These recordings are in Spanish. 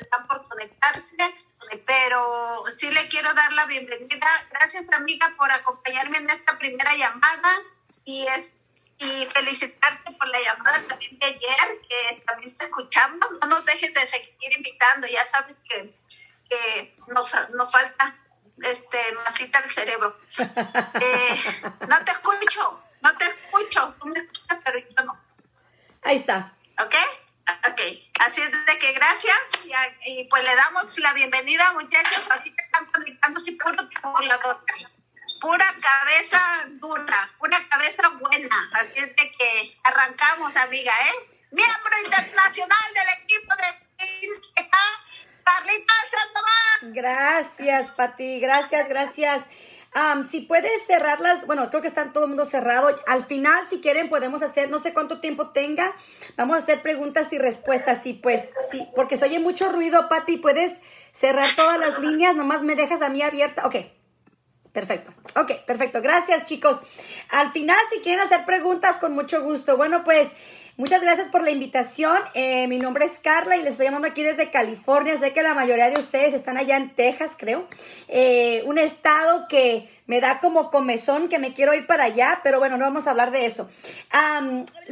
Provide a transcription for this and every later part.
están por conectarse, pero sí le quiero dar la bienvenida. Gracias amiga por acompañarme en esta primera llamada y, es, y felicitarte por la llamada también de ayer, que también te escuchamos. No nos dejes de seguir invitando, ya sabes que, que nos, falta este, masita el cerebro. Eh, no te escucho, no te escucho, tú me escuchas, pero yo no. Ahí está. ¿Ok? Ok, así es de que gracias y, y, pues le damos la bienvenida muchachos, así que están por puro tabulador, pura cabeza dura, una cabeza buena, así es de que arrancamos amiga, ¿eh? Miembro internacional del equipo de 15K, Carlita Sandoval. Gracias, Pati, gracias, gracias si puedes cerrarlas, bueno, creo que está todo el mundo cerrado. Al final, si quieren, podemos hacer, no sé cuánto tiempo tenga, vamos a hacer preguntas y respuestas. Sí, pues, sí, porque se oye mucho ruido, Patti. ¿Puedes cerrar todas las líneas? Nomás me dejas a mí abierta. Ok, perfecto. Ok, perfecto. Gracias, chicos. Al final, si quieren hacer preguntas, con mucho gusto. Bueno, pues... Muchas gracias por la invitación. Eh, mi nombre es Carla y les estoy llamando aquí desde California. Sé que la mayoría de ustedes están allá en Texas, creo. Eh, un estado que me da como comezón que me quiero ir para allá, pero bueno, no vamos a hablar de eso.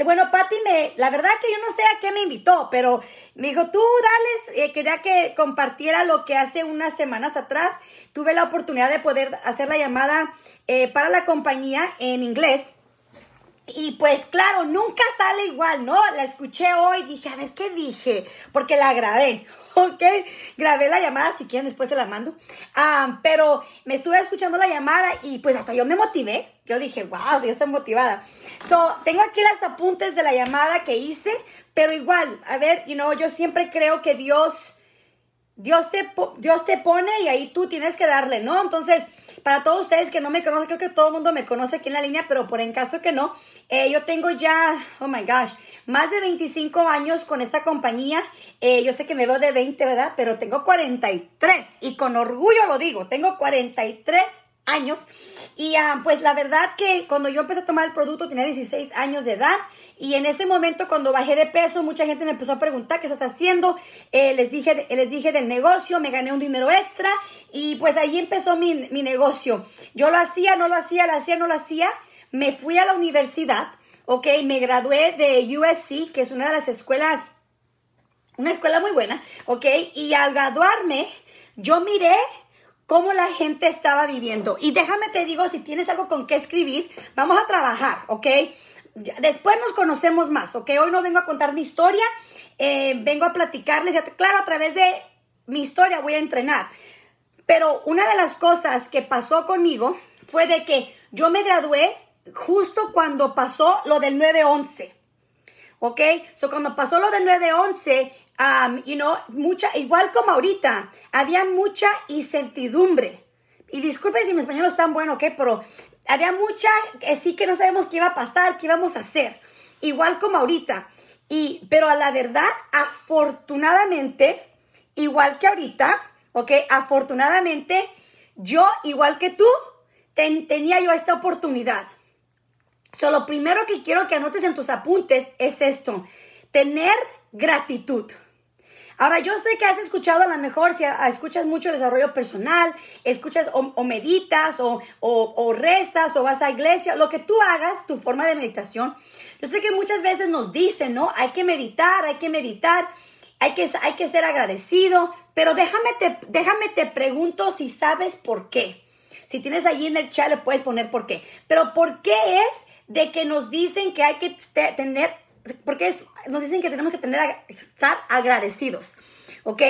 bueno, Patty, me, la verdad que yo no sé a qué me invitó, pero me dijo, tú dales, eh, quería que compartiera lo que hace unas semanas atrás tuve la oportunidad de poder hacer la llamada para la compañía en inglés. Y pues claro, nunca sale igual, ¿no? La escuché hoy, dije, a ver, ¿qué dije? Porque la grabé, ¿ok? Grabé la llamada, si quieren después se la mando. Ah, pero me estuve escuchando la llamada y pues hasta yo me motivé. Yo dije, wow, yo estoy motivada. So, tengo aquí las apuntes de la llamada que hice, pero igual, a ver, you know, yo siempre creo que Dios, Dios te, Dios te pone y ahí tú tienes que darle, ¿no? Entonces para todos ustedes que no me conocen, creo que todo el mundo me conoce aquí en la línea, pero por en caso que no, eh, yo tengo ya, oh my gosh, más de 25 años con esta compañía. Eh, yo sé que me veo de 20, ¿verdad? Pero tengo 43 y con orgullo lo digo, tengo 43 años. Y ah, pues la verdad que cuando yo empecé a tomar el producto tenía 16 años de edad. Y en ese momento cuando bajé de peso, mucha gente me empezó a preguntar qué estás haciendo. Eh, les, dije, les dije del negocio, me gané un dinero extra y pues ahí empezó mi, mi negocio. Yo lo hacía, no lo hacía, lo hacía, no lo hacía. Me fui a la universidad, ok, me gradué de USC, que es una de las escuelas, una escuela muy buena, ok, y al graduarme yo miré cómo la gente estaba viviendo. Y déjame te digo, si tienes algo con qué escribir, vamos a trabajar, ¿ok? después nos conocemos más, ¿ok? Hoy no vengo a contar mi historia, eh, vengo a platicarles, claro, a través de mi historia voy a entrenar. Pero una de las cosas que pasó conmigo fue de que yo me gradué justo cuando pasó lo del 9-11. ¿Ok? So, cuando pasó lo del 9-11, um, you know, mucha, igual como ahorita, había mucha incertidumbre. Y disculpen si mi español no es tan bueno, ¿ok? Pero había mucha que eh, sí que no sabemos qué iba a pasar, qué íbamos a hacer, igual como ahorita. Y, pero a la verdad, afortunadamente, igual que ahorita, ¿ok? Afortunadamente, yo, igual que tú, tenía yo esta oportunidad. So, lo primero que quiero que anotes en tus apuntes es esto, tener gratitud. Ahora, yo sé que has escuchado a lo mejor, si escuchas mucho desarrollo personal, escuchas o, meditas o, o, o, rezas o vas a iglesia, lo que tú hagas, tu forma de meditación, yo sé que muchas veces nos dicen, ¿no? Hay que meditar, hay que meditar, hay que, hay que ser agradecido, pero déjame te, déjame te pregunto si sabes por qué. Si tienes allí en el chat le puedes poner por qué. Pero ¿por qué es de que nos dicen que hay que tener porque nos dicen que tenemos que tener estar agradecidos, ¿ok?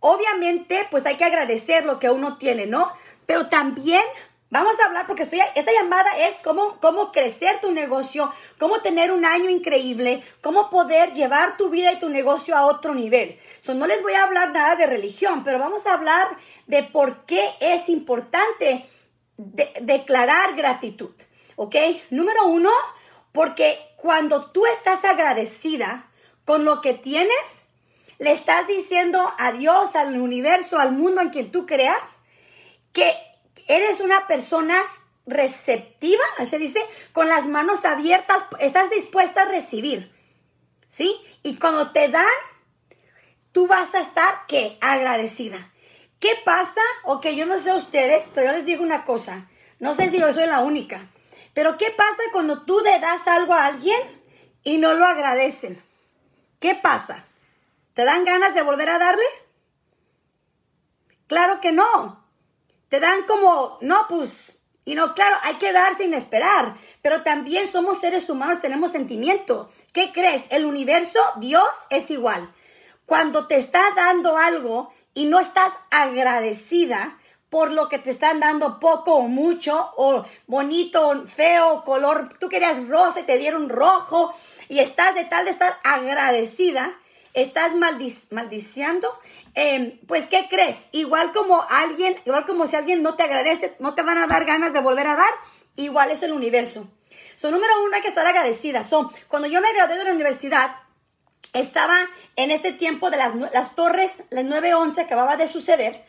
Obviamente, pues hay que agradecer lo que uno tiene, ¿no? Pero también vamos a hablar, porque esta llamada es cómo, cómo crecer tu negocio, cómo tener un año increíble, cómo poder llevar tu vida y tu negocio a otro nivel. So, no les voy a hablar nada de religión, pero vamos a hablar de por qué es importante declarar gratitud, ¿ok? Número uno, porque cuando tú estás agradecida con lo que tienes, le estás diciendo a Dios, al universo, al mundo en quien tú creas, que eres una persona receptiva, se dice, con las manos abiertas, estás dispuesta a recibir. ¿Sí? Y cuando te dan, tú vas a estar, que Agradecida. ¿Qué pasa? Ok, yo no sé ustedes, pero yo les digo una cosa. No sé si yo soy la única. Pero ¿qué pasa cuando tú le das algo a alguien y no lo agradecen? ¿Qué pasa? ¿Te dan ganas de volver a darle? Claro que no. Te dan como, no, pues, y no, claro, hay que dar sin esperar, pero también somos seres humanos, tenemos sentimiento. ¿Qué crees? El universo, Dios es igual. Cuando te está dando algo y no estás agradecida, por lo que te están dando poco o mucho, o bonito, o feo, color, tú querías rosa y te dieron rojo, y estás de tal de estar agradecida, estás maldiciando, em, pues ¿qué crees? Igual como alguien, igual como si alguien no te agradece, no te van a dar ganas de volver a dar, igual es el universo. So, número uno, hay que estar agradecida. son cuando yo me gradué de la universidad, estaba en este tiempo de las, las torres, las 9-11 acababa de suceder,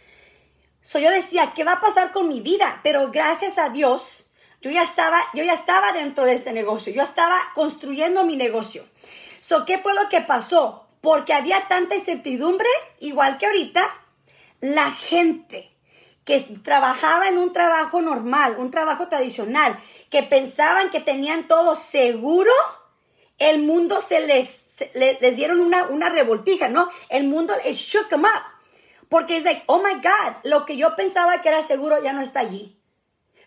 yo decía, ¿qué va a pasar con mi vida? Pero gracias a Dios, yo ya estaba, yo ya estaba dentro de este negocio, yo estaba construyendo mi negocio. So, ¿qué fue lo que pasó? Porque había tanta incertidumbre, igual que ahorita, la gente que trabajaba en un trabajo normal, un trabajo tradicional, que pensaban que tenían todo seguro, el mundo se les, les, dieron una, una revoltija, ¿no? El mundo, les shook them up. Porque es like, oh my God, lo que yo pensaba que era seguro ya no está allí.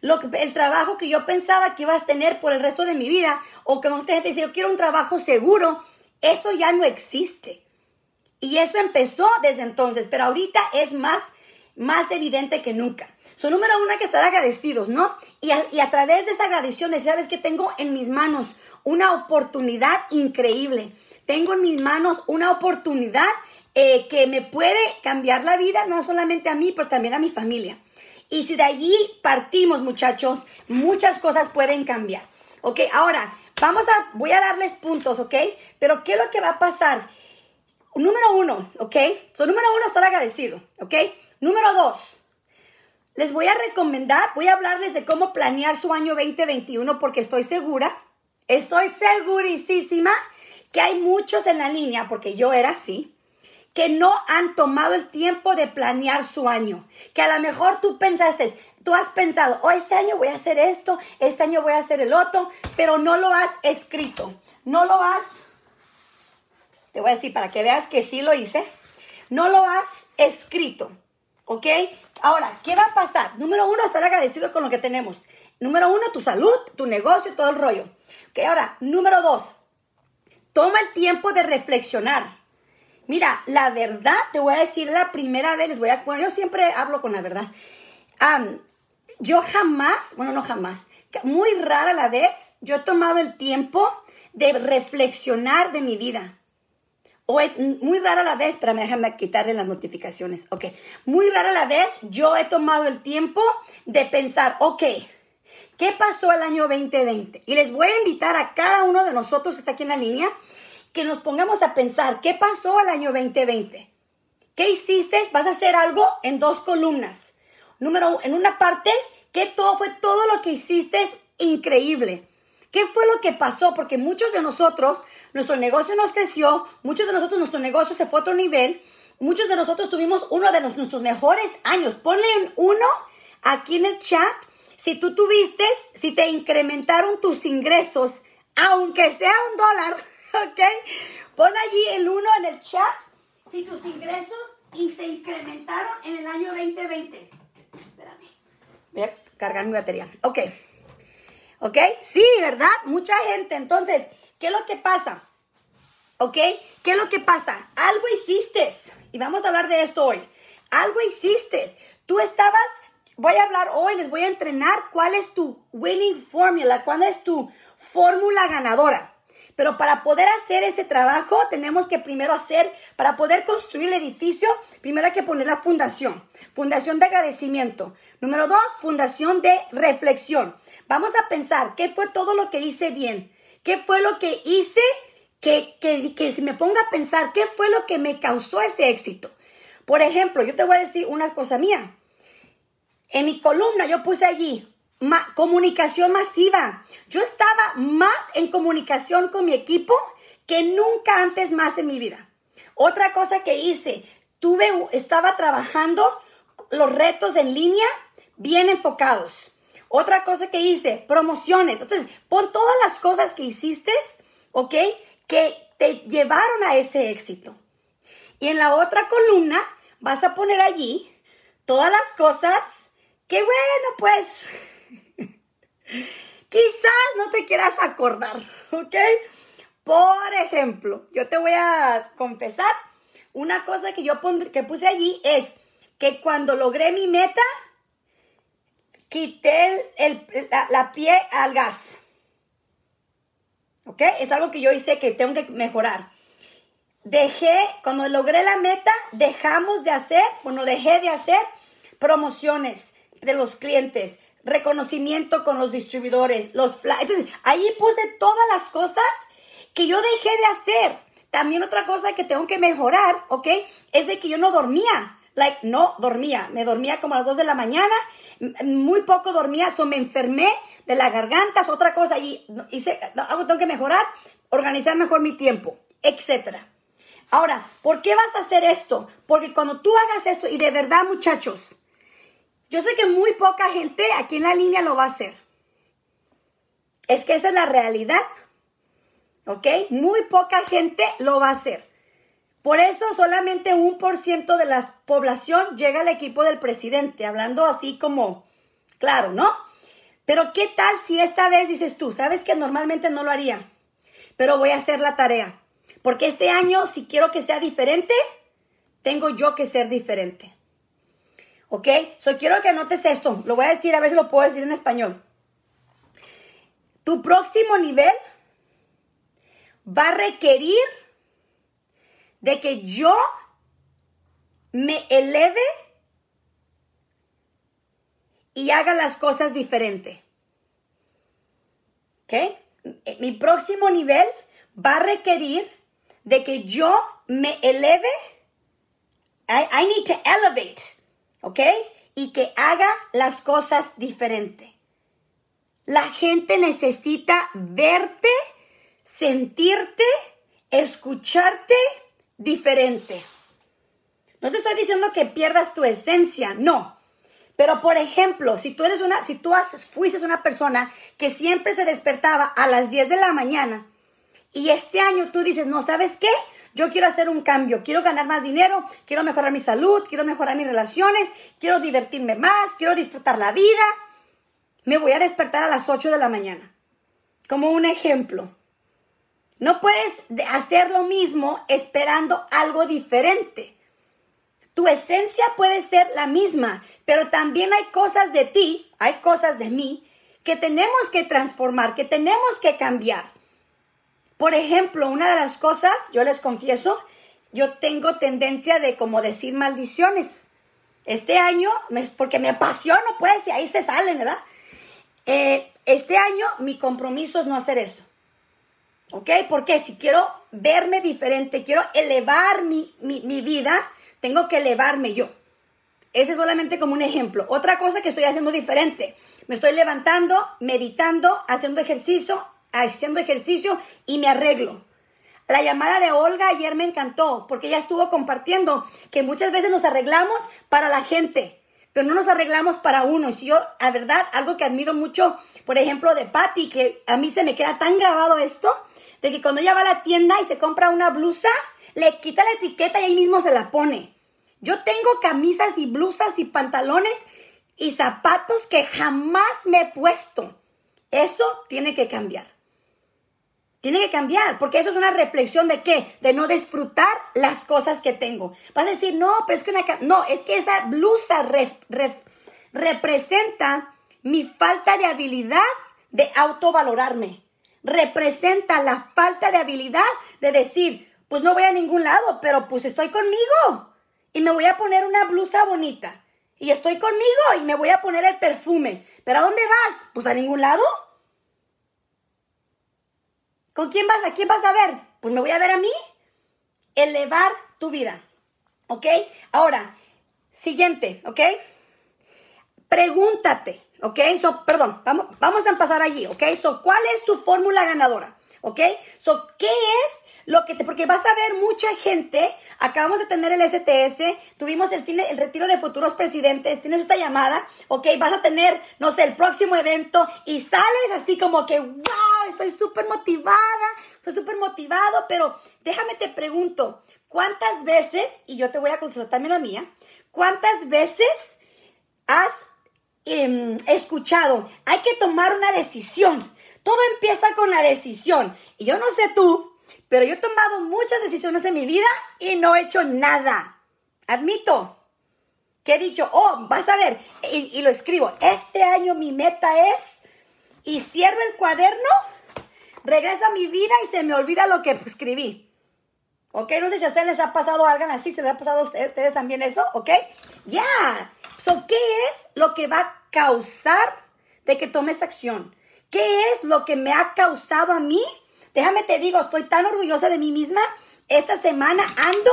Lo el trabajo que yo pensaba que ibas a tener por el resto de mi vida, o que mucha gente dice, yo quiero un trabajo seguro, eso ya no existe. Y eso empezó desde entonces, pero ahorita es más, más evidente que nunca. Su número uno, que estar agradecidos, ¿no? Y a, través de esa agradición, de sabes que tengo en mis manos una oportunidad increíble. Tengo en mis manos una oportunidad eh, que me puede cambiar la vida, no solamente a mí, pero también a mi familia. Y si de allí partimos, muchachos, muchas cosas pueden cambiar. ¿Ok? Ahora, vamos a, voy a darles puntos, ¿ok? Pero ¿qué es lo que va a pasar? Número uno, ¿ok? su número uno, estar agradecido, ¿ok? Número dos, les voy a recomendar, voy a hablarles de cómo planear su año 2021 porque estoy segura, estoy segurísima que hay muchos en la línea, porque yo era así, que no han tomado el tiempo de planear su año. Que a lo mejor tú pensaste, tú has pensado, oh, este año voy a hacer esto, este año voy a hacer el otro, pero no lo has escrito. No lo has, te voy a decir para que veas que sí lo hice, no lo has escrito. ¿Ok? Ahora, ¿qué va a pasar? Número uno, estar agradecido con lo que tenemos. Número uno, tu salud, tu negocio, todo el rollo. Ok, ahora, número dos, toma el tiempo de reflexionar. Mira, la verdad, te voy a decir la primera vez, les voy a, bueno, yo siempre hablo con la verdad. yo jamás, bueno, no jamás, muy rara la vez, yo he tomado el tiempo de reflexionar de mi vida. O muy rara la vez, pero déjame quitarle las notificaciones, ok. Muy rara la vez, yo he tomado el tiempo de pensar, ok, ¿qué pasó el año 2020? Y les voy a invitar a cada uno de nosotros que está aquí en la línea que nos pongamos a pensar, ¿qué pasó al año 2020? ¿Qué hiciste? Vas a hacer algo en dos columnas. Número en una parte, que todo fue todo lo que hiciste es increíble. ¿Qué fue lo que pasó? Porque muchos de nosotros, nuestro negocio nos creció, muchos de nosotros nuestro negocio se fue a otro nivel, muchos de nosotros tuvimos uno de nuestros mejores años. Ponle uno aquí en el chat si tú tuviste, si te incrementaron tus ingresos, aunque sea un dólar. ¿ok? Pon allí el 1 en el chat si tus ingresos se incrementaron en el año 2020. Espérame, voy a cargar mi batería. Ok, ok, sí, ¿verdad? Mucha gente. Entonces, ¿qué es lo que pasa? ¿Ok? ¿Qué es lo que pasa? Algo hiciste, y vamos a hablar de esto hoy. Algo hiciste. Tú estabas, voy a hablar hoy, les voy a entrenar cuál es tu winning formula, cuál es tu fórmula ganadora. Pero para poder hacer ese trabajo, tenemos que primero hacer, para poder construir el edificio, primero hay que poner la fundación. Fundación de agradecimiento. Número dos, fundación de reflexión. Vamos a pensar, ¿qué fue todo lo que hice bien? ¿Qué fue lo que hice? Que, que, que se me ponga a pensar, ¿qué fue lo que me causó ese éxito? Por ejemplo, yo te voy a decir una cosa mía. En mi columna yo puse allí, comunicación masiva. Yo estaba más en comunicación con mi equipo que nunca antes más en mi vida. Otra cosa que hice, tuve, estaba trabajando los retos en línea bien enfocados. Otra cosa que hice, promociones. Entonces, pon todas las cosas que hiciste, ¿ok? Que te llevaron a ese éxito. Y en la otra columna vas a poner allí todas las cosas que, bueno, pues, Quizás no te quieras acordar, ¿ok? Por ejemplo, yo te voy a confesar, una cosa que yo puse allí es que cuando logré mi meta, quité la, la pie al gas. ¿Ok? Es algo que yo hice que tengo que mejorar. Dejé, cuando logré la meta, dejamos de hacer, bueno, dejé de hacer promociones de los clientes reconocimiento con los distribuidores, los flyers. Entonces, ahí puse todas las cosas que yo dejé de hacer. También otra cosa que tengo que mejorar, ¿ok? Es de que yo no dormía. Like, no dormía. Me dormía como a las 2 de la mañana. Muy poco dormía. So, me enfermé de las gargantas. Otra cosa. Y hice, algo tengo que mejorar. Organizar mejor mi tiempo, etc. Ahora, ¿por qué vas a hacer esto? Porque cuando tú hagas esto, y de verdad, muchachos, yo sé que muy poca gente aquí en la línea lo va a hacer. Es que esa es la realidad. ¿Ok? Muy poca gente lo va a hacer. Por eso solamente un por ciento de la población llega al equipo del presidente, hablando así como, claro, ¿no? Pero ¿qué tal si esta vez dices tú, sabes que normalmente no lo haría, pero voy a hacer la tarea? Porque este año, si quiero que sea diferente, tengo yo que ser diferente. ¿Ok? So, quiero que anotes esto. Lo voy a decir, a ver si lo puedo decir en español. Tu próximo nivel va a requerir de que yo me eleve y haga las cosas diferente. ¿Ok? Eh, mi próximo nivel va a requerir de que yo me eleve. I need to elevate ¿ok? Y que haga las cosas diferente. La gente necesita verte, sentirte, escucharte diferente. No te estoy diciendo que pierdas tu esencia, no. Pero por ejemplo, si tú eres una, si tú fuiste una persona que siempre se despertaba a las 10 de la mañana y este año tú dices, no sabes qué, yo quiero hacer un cambio, quiero ganar más dinero, quiero mejorar mi salud, quiero mejorar mis relaciones, quiero divertirme más, quiero disfrutar la vida. Me voy a despertar a las 8 de la mañana. Como un ejemplo. No puedes hacer lo mismo esperando algo diferente. Tu esencia puede ser la misma, pero también hay cosas de ti, hay cosas de mí, que tenemos que transformar, que tenemos que cambiar. Por ejemplo, una de las cosas, yo les confieso, yo tengo tendencia de como decir maldiciones. Este año, porque me apasiono, pues, y ahí se salen, ¿verdad? Eh, este año mi compromiso es no hacer eso. ¿Ok? Porque si quiero verme diferente, quiero elevar mi, mi vida, tengo que elevarme yo. Ese es solamente como un ejemplo. Otra cosa que estoy haciendo diferente. Me estoy levantando, meditando, haciendo ejercicio, haciendo ejercicio y me arreglo. La llamada de Olga ayer me encantó porque ella estuvo compartiendo que muchas veces nos arreglamos para la gente, pero no nos arreglamos para uno. Y si yo, la verdad, algo que admiro mucho, por ejemplo, de Patty, que a mí se me queda tan grabado esto, de que cuando ella va a la tienda y se compra una blusa, le quita la etiqueta y ahí mismo se la pone. Yo tengo camisas y blusas y pantalones y zapatos que jamás me he puesto. Eso tiene que cambiar. Tiene que cambiar, porque eso es una reflexión de qué? De no disfrutar las cosas que tengo. Vas a decir, no, pero es que No, es que esa blusa representa mi falta de habilidad de autovalorarme. Representa la falta de habilidad de decir, pues no voy a ningún lado, pero pues estoy conmigo. Y me voy a poner una blusa bonita. Y estoy conmigo y me voy a poner el perfume. ¿Pero a dónde vas? Pues a ningún lado. ¿Con quién vas? ¿A quién vas a ver? Pues me voy a ver a mí. Elevar tu vida. ¿Ok? Ahora, siguiente, ¿ok? Pregúntate, ¿ok? perdón, vamos, vamos a pasar allí, ¿ok? So, ¿cuál es tu fórmula ganadora? ¿Ok? So, ¿qué es que porque vas a ver mucha gente, acabamos de tener el STS, tuvimos el, el retiro de futuros presidentes, tienes esta llamada, ok, vas a tener, no sé, el próximo evento y sales así como que, wow, estoy súper motivada, estoy súper motivado, pero déjame te pregunto, ¿cuántas veces, y yo te voy a consultar también la mía, cuántas veces has em, escuchado, hay que tomar una decisión? Todo empieza con la decisión. Y yo no sé tú, pero yo he tomado muchas decisiones en mi vida y no he hecho nada. Admito que he dicho, oh, vas a ver, y, lo escribo, este año mi meta es, y cierro el cuaderno, regreso a mi vida y se me olvida lo que escribí. ¿Ok? No sé si a ustedes les ha pasado algo así, si les ha pasado a ustedes también eso, ¿ok? Ya. ¿qué es lo que va a causar de que tomes acción? ¿Qué es lo que me ha causado a mí Déjame te digo, estoy tan orgullosa de mí misma. Esta semana ando,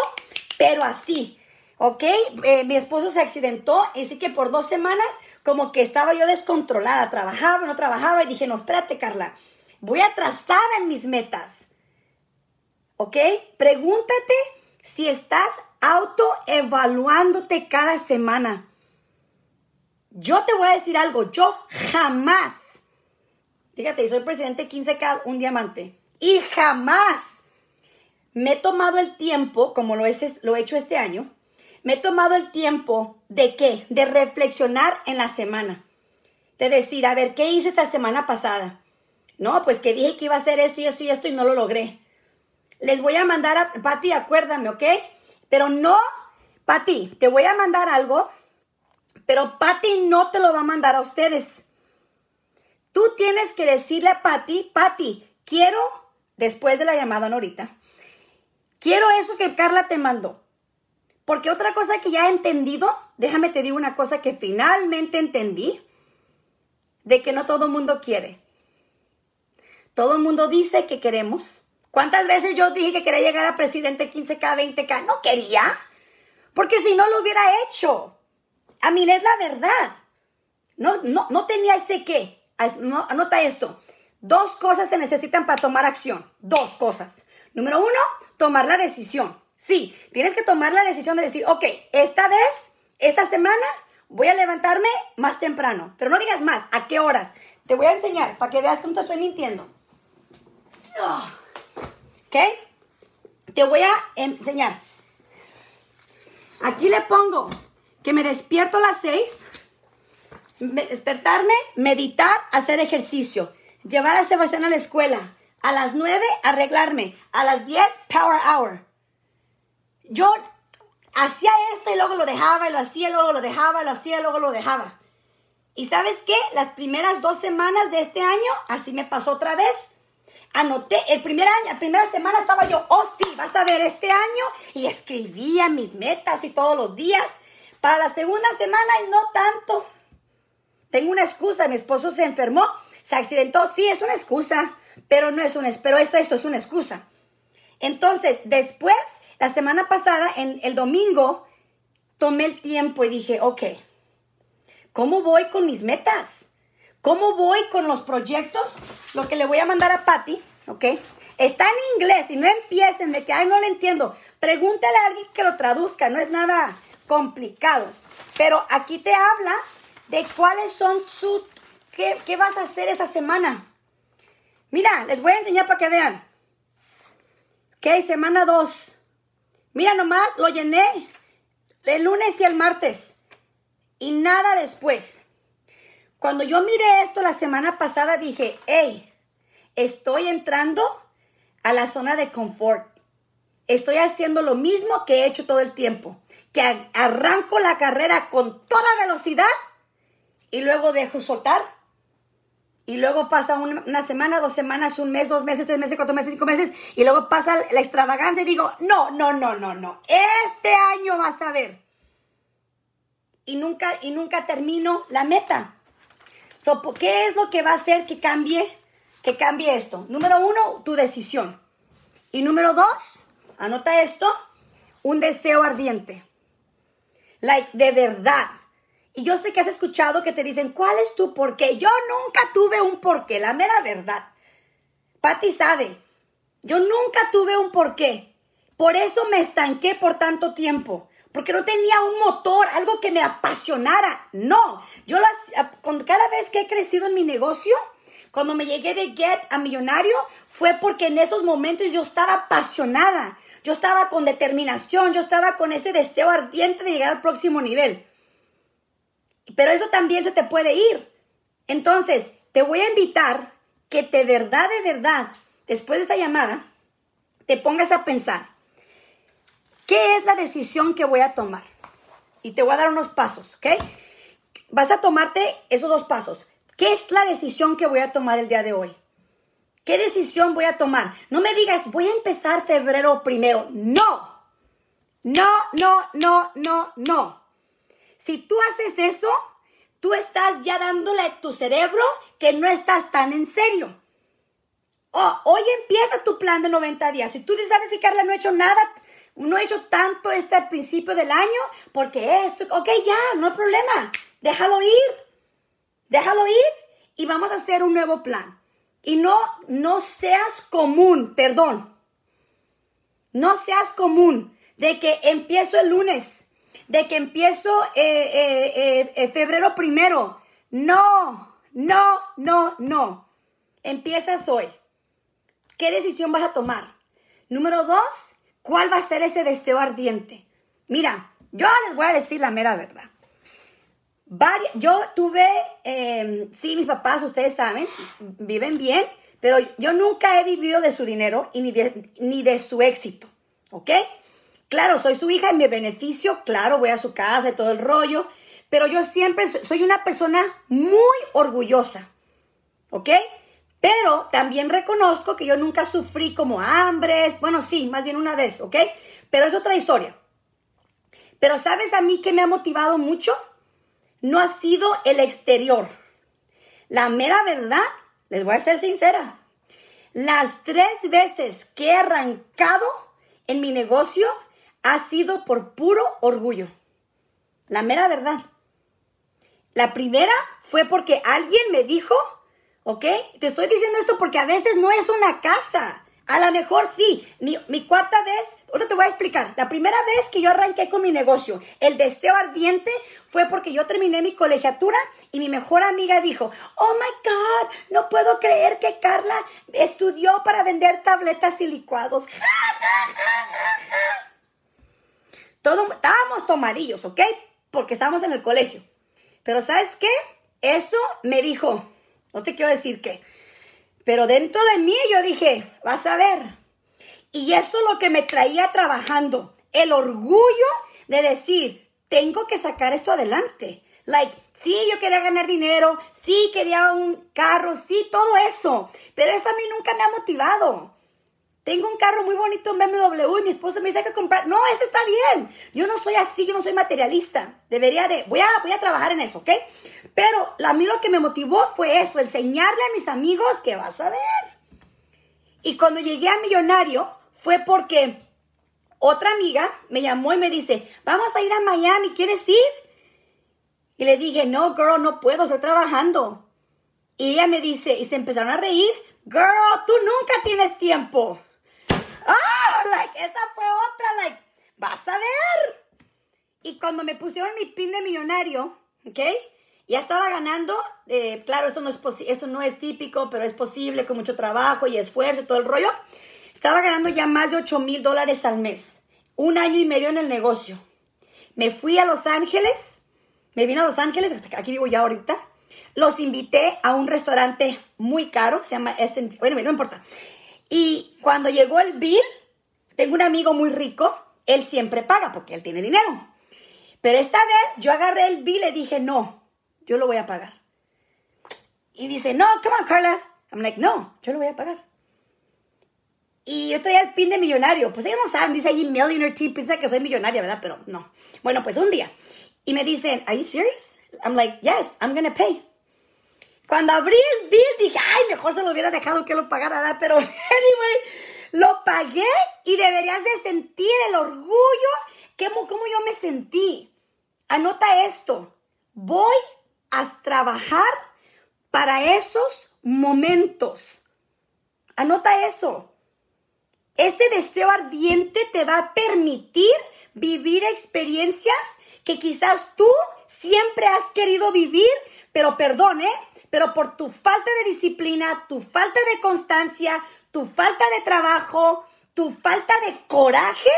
pero así. ¿ok? Eh, mi esposo se accidentó, así que por dos semanas como que estaba yo descontrolada, trabajaba, no trabajaba y dije, no, espérate Carla, voy atrasada en mis metas, ¿ok? Pregúntate si estás autoevaluándote cada semana. Yo te voy a decir algo, yo jamás, fíjate, soy presidente 15K, un diamante. Y jamás me he tomado el tiempo, como lo, es, lo he hecho este año, me he tomado el tiempo de qué? De reflexionar en la semana. De decir, a ver, ¿qué hice esta semana pasada? No, pues que dije que iba a hacer esto y esto y esto y no lo logré. Les voy a mandar a Pati, acuérdame, ¿ok? Pero no, Pati, te voy a mandar algo, pero Pati no te lo va a mandar a ustedes. Tú tienes que decirle a Pati, Pati, quiero después de la llamada, Norita, Quiero eso que Carla te mandó. Porque otra cosa que ya he entendido, déjame te digo una cosa que finalmente entendí, de que no todo el mundo quiere. Todo el mundo dice que queremos. ¿Cuántas veces yo dije que quería llegar a presidente 15K, 20K? No quería. Porque si no lo hubiera hecho. A mí es la verdad. No, no, no tenía ese qué. Anota esto. Dos cosas se necesitan para tomar acción. Dos cosas. Número uno, tomar la decisión. Sí, tienes que tomar la decisión de decir, ok, esta vez, esta semana, voy a levantarme más temprano. Pero no digas más, ¿a qué horas? Te voy a enseñar para que veas que no te estoy mintiendo. ¿Ok? Te voy a enseñar. Aquí le pongo que me despierto a las seis, despertarme, meditar, hacer ejercicio llevar a Sebastián a la escuela, a las 9 arreglarme, a las 10 power hour. Yo hacía esto y luego lo dejaba, y lo hacía, y luego lo dejaba, y lo hacía, y luego lo dejaba. Y sabes qué? Las primeras dos semanas de este año, así me pasó otra vez. Anoté, el primer año, la primera semana estaba yo, oh sí, vas a ver este año, y escribía mis metas y todos los días. Para la segunda semana y no tanto. Tengo una excusa, mi esposo se enfermó se accidentó, sí, es una excusa, pero no es una, pero esto, esto es una excusa. Entonces, después, la semana pasada, en el domingo, tomé el tiempo y dije, ok, ¿cómo voy con mis metas? ¿Cómo voy con los proyectos? Lo que le voy a mandar a Patty, ok, está en inglés y no empiecen de que, ay, no lo entiendo. Pregúntale a alguien que lo traduzca, no es nada complicado. Pero aquí te habla de cuáles son sus ¿Qué, vas a hacer esa semana? Mira, les voy a enseñar para que vean. Ok, semana 2. Mira nomás, lo llené el lunes y el martes. Y nada después. Cuando yo miré esto la semana pasada, dije, hey, estoy entrando a la zona de confort. Estoy haciendo lo mismo que he hecho todo el tiempo. Que arranco la carrera con toda velocidad y luego dejo soltar y luego pasa una semana, dos semanas, un mes, dos meses, tres meses, cuatro meses, cinco meses, y luego pasa la extravagancia y digo, no, no, no, no, no, este año vas a ver. Y nunca, y nunca termino la meta. So, ¿Qué es lo que va a hacer que cambie, que cambie esto? Número uno, tu decisión. Y número dos, anota esto, un deseo ardiente. Like, de verdad y yo sé que has escuchado que te dicen, ¿cuál es tu porqué? Yo nunca tuve un porqué, la mera verdad. Patti sabe, yo nunca tuve un porqué. Por eso me estanqué por tanto tiempo. Porque no tenía un motor, algo que me apasionara. No, yo con cada vez que he crecido en mi negocio, cuando me llegué de Get a Millonario, fue porque en esos momentos yo estaba apasionada. Yo estaba con determinación, yo estaba con ese deseo ardiente de llegar al próximo nivel. Pero eso también se te puede ir. Entonces, te voy a invitar que de verdad, de verdad, después de esta llamada, te pongas a pensar, ¿qué es la decisión que voy a tomar? Y te voy a dar unos pasos, ¿ok? Vas a tomarte esos dos pasos. ¿Qué es la decisión que voy a tomar el día de hoy? ¿Qué decisión voy a tomar? No me digas, voy a empezar febrero primero. No. No, no, no, no, no. Si tú haces eso, tú estás ya dándole a tu cerebro que no estás tan en serio. hoy empieza tu plan de 90 días. Si tú sabes que Carla no he hecho nada, no he hecho tanto este principio del año, porque esto, ok, ya, no hay problema. Déjalo ir. Déjalo ir y vamos a hacer un nuevo plan. Y no, no seas común, perdón. No seas común de que empiezo el lunes de que empiezo eh, eh, eh, febrero primero. No, no, no, no. Empiezas hoy. ¿Qué decisión vas a tomar? Número dos, ¿cuál va a ser ese deseo ardiente? Mira, yo les voy a decir la mera verdad. yo tuve, em, sí, mis papás, ustedes saben, viven bien, pero yo nunca he vivido de su dinero y ni de, ni de su éxito, ¿ok? Claro, soy su hija y me beneficio, claro, voy a su casa y todo el rollo, pero yo siempre soy una persona muy orgullosa, ¿ok? Pero también reconozco que yo nunca sufrí como hambres, bueno, sí, más bien una vez, ¿ok? Pero es otra historia. Pero sabes a mí que me ha motivado mucho? No ha sido el exterior. La mera verdad, les voy a ser sincera, las tres veces que he arrancado en mi negocio, ha sido por puro orgullo. La mera verdad. La primera fue porque alguien me dijo, ¿ok? Te estoy diciendo esto porque a veces no es una casa. A lo mejor sí. Mi, cuarta vez, ahora te voy a explicar. La primera vez que yo arranqué con mi negocio, el deseo ardiente fue porque yo terminé mi colegiatura y mi mejor amiga dijo, oh my God, no puedo creer que Carla estudió para vender tabletas y licuados. Todo, estábamos tomadillos, ¿ok? Porque estábamos en el colegio. Pero ¿sabes qué? Eso me dijo, no te quiero decir qué, pero dentro de mí yo dije, vas a ver. Y eso lo que me traía trabajando, el orgullo de decir, tengo que sacar esto adelante. Like, sí, yo quería ganar dinero, sí, quería un carro, sí, todo eso, pero eso a mí nunca me ha motivado. Tengo un carro muy bonito, en BMW, y mi esposo me dice que comprar. No, ese está bien. Yo no soy así, yo no soy materialista. Debería de, voy a, voy a trabajar en eso, ¿ok? Pero a mí lo que me motivó fue eso, enseñarle a mis amigos que vas a ver. Y cuando llegué a Millonario fue porque otra amiga me llamó y me dice, vamos a ir a Miami, ¿quieres ir? Y le dije, no, girl, no puedo, estoy trabajando. Y ella me dice, y se empezaron a reír, girl, tú nunca tienes tiempo. ¡Ah! esa fue otra, like, vas a ver. Y cuando me pusieron mi pin de millonario, ¿ok? Ya estaba ganando, eh, claro, esto no, es esto no es típico, pero es posible con mucho trabajo y esfuerzo y todo el rollo. Estaba ganando ya más de 8 mil dólares al mes, un año y medio en el negocio. Me fui a Los Ángeles, me vine a Los Ángeles, aquí vivo ya ahorita. Los invité a un restaurante muy caro, se llama, bueno, no importa. Y cuando llegó el bill, tengo un amigo muy rico, él siempre paga porque él tiene dinero. Pero esta vez yo agarré el bill y le dije, no, yo lo voy a pagar. Y dice, no, come on, Carla. I'm like, no, yo lo voy a pagar. Y yo traía el pin de millonario. Pues ellos no saben, dice allí millionaire team, piensa que soy millonaria, ¿verdad? Pero no. Bueno, pues un día. Y me dicen, are you serious? I'm like, yes, I'm going to pay. Cuando abrí el bill dije, ay, mejor se lo hubiera dejado que lo pagara, pero anyway, lo pagué y deberías de sentir el orgullo, que, cómo yo me sentí. Anota esto, voy a trabajar para esos momentos. Anota eso. Este deseo ardiente te va a permitir vivir experiencias que quizás tú siempre has querido vivir, pero perdón, ¿eh? pero por tu falta de disciplina, tu falta de constancia, tu falta de trabajo, tu falta de coraje,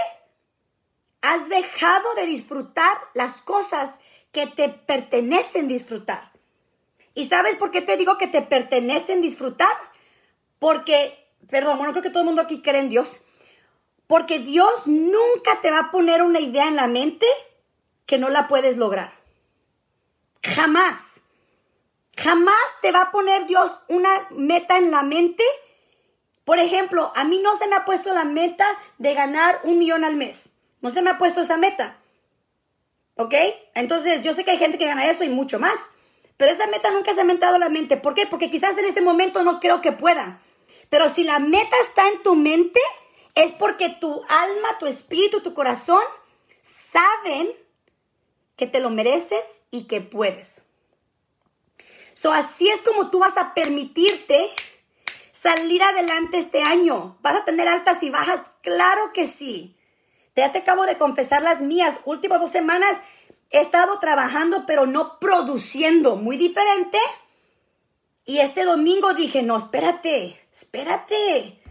has dejado de disfrutar las cosas que te pertenecen disfrutar. ¿Y sabes por qué te digo que te pertenecen disfrutar? Porque, perdón, bueno, creo que todo el mundo aquí cree en Dios. Porque Dios nunca te va a poner una idea en la mente que no la puedes lograr. Jamás. Jamás te va a poner Dios una meta en la mente. Por ejemplo, a mí no se me ha puesto la meta de ganar un millón al mes. No se me ha puesto esa meta. ¿Ok? Entonces, yo sé que hay gente que gana eso y mucho más. Pero esa meta nunca se ha mentado en la mente. ¿Por qué? Porque quizás en este momento no creo que pueda. Pero si la meta está en tu mente, es porque tu alma, tu espíritu, tu corazón saben que te lo mereces y que puedes así es como tú vas a permitirte salir adelante este año. ¿Vas a tener altas y bajas? Claro que sí. Ya te acabo de confesar las mías. Últimas dos semanas he estado trabajando, pero no produciendo. Muy diferente. Y este domingo dije, no, espérate, espérate.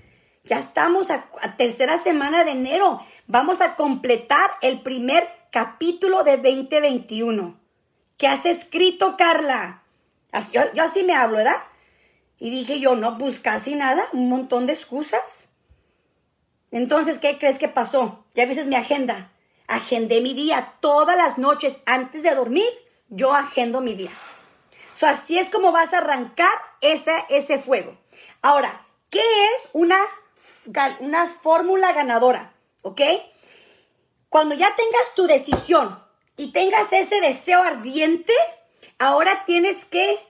Ya estamos a, a tercera semana de enero. Vamos a completar el primer capítulo de 2021. ¿Qué has escrito, Carla? yo, yo así me hablo, ¿verdad? Y dije yo, no, pues casi nada, un montón de excusas. Entonces, ¿qué crees que pasó? Ya ves veces mi agenda. Agendé mi día todas las noches antes de dormir. Yo agendo mi día. So, así es como vas a arrancar ese, ese fuego. Ahora, ¿qué es una, una fórmula ganadora? ¿Ok? Cuando ya tengas tu decisión y tengas ese deseo ardiente, ahora tienes que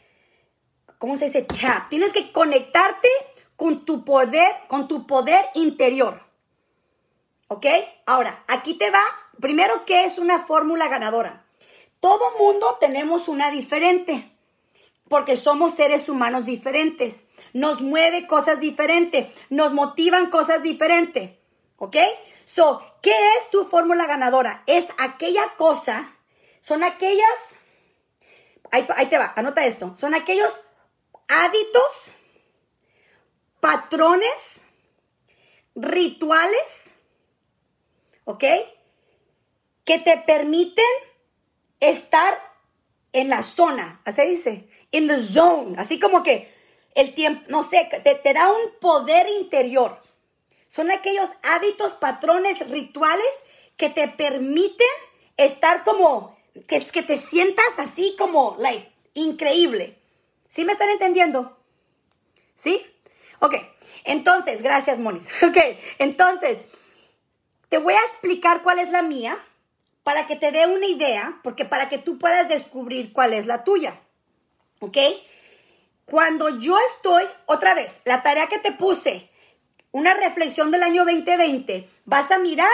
¿cómo se dice? Tienes que conectarte con tu poder, con tu poder interior. ¿Ok? Ahora, aquí te va. Primero, ¿qué es una fórmula ganadora? Todo mundo tenemos una diferente, porque somos seres humanos diferentes. Nos mueve cosas diferentes, nos motivan cosas diferentes. ¿Ok? So, ¿qué es tu fórmula ganadora? Es aquella cosa, son aquellas, ahí te va, anota esto, son aquellos hábitos, patrones, rituales, ¿ok? Que te permiten estar en la zona, así dice, in the zone, así como que el tiempo, no sé, te, da un poder interior. Son aquellos hábitos, patrones, rituales que te permiten estar como, que, que te sientas así como, like, increíble. ¿Sí me están entendiendo? ¿Sí? Ok, entonces, gracias Moniz. Ok, entonces, te voy a explicar cuál es la mía para que te dé una idea, porque para que tú puedas descubrir cuál es la tuya. ¿Ok? Cuando yo estoy, otra vez, la tarea que te puse, una reflexión del año 2020, vas a mirar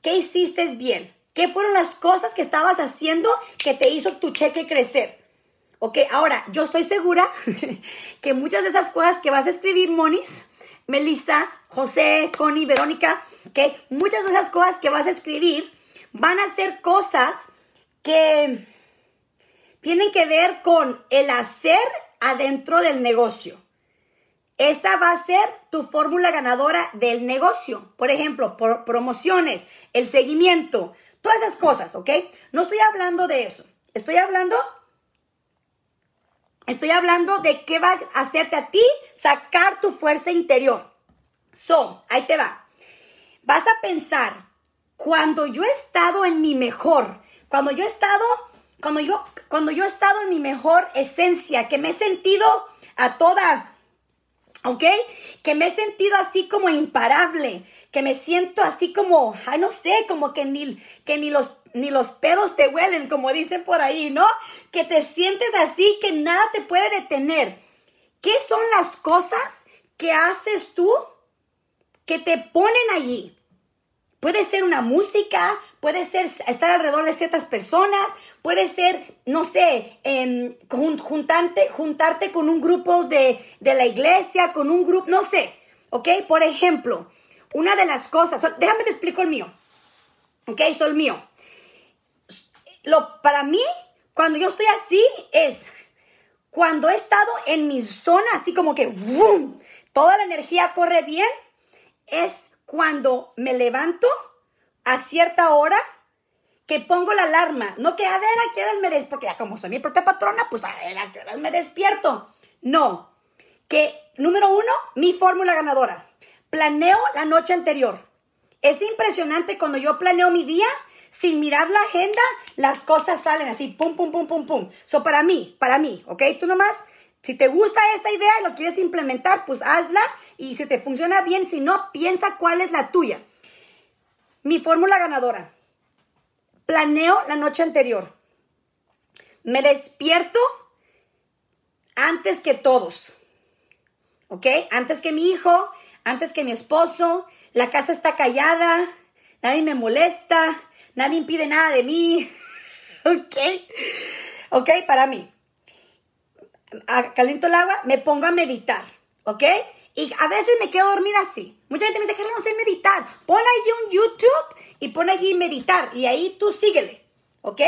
qué hiciste bien, qué fueron las cosas que estabas haciendo que te hizo tu cheque crecer. Ok, ahora, yo estoy segura que muchas de esas cosas que vas a escribir, Monis, Melissa, José, Connie, Verónica, que muchas de esas cosas que vas a escribir van a ser cosas que tienen que ver con el hacer adentro del negocio. Esa va a ser tu fórmula ganadora del negocio. Por ejemplo, promociones, el seguimiento, todas esas cosas, ¿ok? No estoy hablando de eso. Estoy hablando Estoy hablando de qué va a hacerte a ti sacar tu fuerza interior. So, ahí te va. Vas a pensar, cuando yo he estado en mi mejor, cuando yo he estado, cuando yo, cuando yo he estado en mi mejor esencia, que me he sentido a toda, ¿ok? Que me he sentido así como imparable, que me siento así como, ay, no sé, como que que ni los ni los pedos te huelen, como dicen por ahí, ¿no? Que te sientes así, que nada te puede detener. ¿Qué son las cosas que haces tú que te ponen allí? Puede ser una música, puede ser estar alrededor de ciertas personas, puede ser, no sé, em, juntarte con un grupo de, de la iglesia, con un grupo, no sé, ¿ok? Por ejemplo, una de las cosas, déjame te explico el mío, ¿ok? Soy el mío lo, para mí, cuando yo estoy así, es cuando he estado en mi zona, así como que ¡vum! toda la energía corre bien, es cuando me levanto a cierta hora que pongo la alarma. No que a ver a qué horas me despierto, porque ya como soy mi propia patrona, pues a ver a qué me despierto. No, que número uno, mi fórmula ganadora. Planeo la noche anterior. Es impresionante cuando yo planeo mi día sin mirar la agenda, las cosas salen así, pum, pum, pum, pum, pum. So, para mí, para mí, ¿ok? Tú nomás, si te gusta esta idea y lo quieres implementar, pues hazla y si te funciona bien, si no, piensa cuál es la tuya. Mi fórmula ganadora. Planeo la noche anterior. Me despierto antes que todos. ¿Ok? Antes que mi hijo, antes que mi esposo. La casa está callada, nadie me molesta, Nadie impide nada de mí. ¿Ok? ¿Ok? Para mí. Caliento el agua, me pongo a meditar. ¿Ok? Y a veces me quedo dormida así. Mucha gente me dice, que no sé meditar. Pon allí un YouTube y pon allí meditar. Y ahí tú síguele. ¿Ok?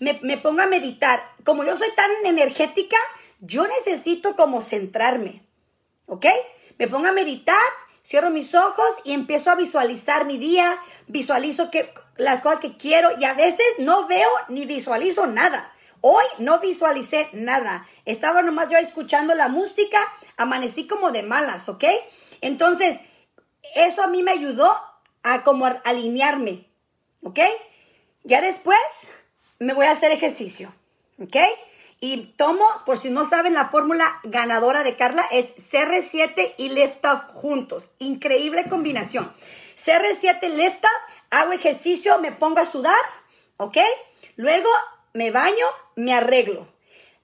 Me, me pongo a meditar. Como yo soy tan energética, yo necesito como centrarme. ¿Ok? Me pongo a meditar, cierro mis ojos y empiezo a visualizar mi día. Visualizo que, las cosas que quiero y a veces no veo ni visualizo nada. Hoy no visualicé nada. Estaba nomás yo escuchando la música, amanecí como de malas, ¿ok? Entonces, eso a mí me ayudó a como alinearme, ¿ok? Ya después me voy a hacer ejercicio, ¿ok? Y tomo, por si no saben, la fórmula ganadora de Carla es CR7 y Lift Off juntos. Increíble combinación. CR7 Left Off hago ejercicio, me pongo a sudar, ¿ok? Luego me baño, me arreglo.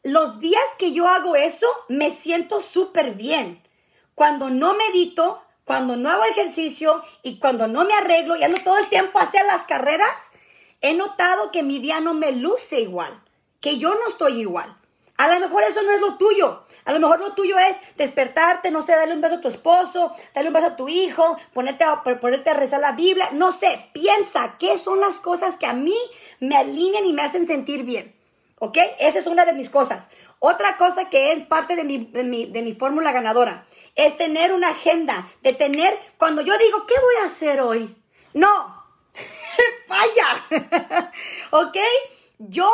Los días que yo hago eso, me siento súper bien. Cuando no medito, cuando no hago ejercicio y cuando no me arreglo y ando todo el tiempo hacia las carreras, he notado que mi día no me luce igual, que yo no estoy igual. A lo mejor eso no es lo tuyo. A lo mejor lo tuyo es despertarte, no sé, darle un beso a tu esposo, darle un beso a tu hijo, ponerte a, ponerte rezar la Biblia. No sé, piensa qué son las cosas que a mí me alinean y me hacen sentir bien. ¿Ok? Esa es una de mis cosas. Otra cosa que es parte de mi, de mi fórmula ganadora es tener una agenda, de tener, cuando yo digo, ¿qué voy a hacer hoy? No, falla, ¿ok? Yo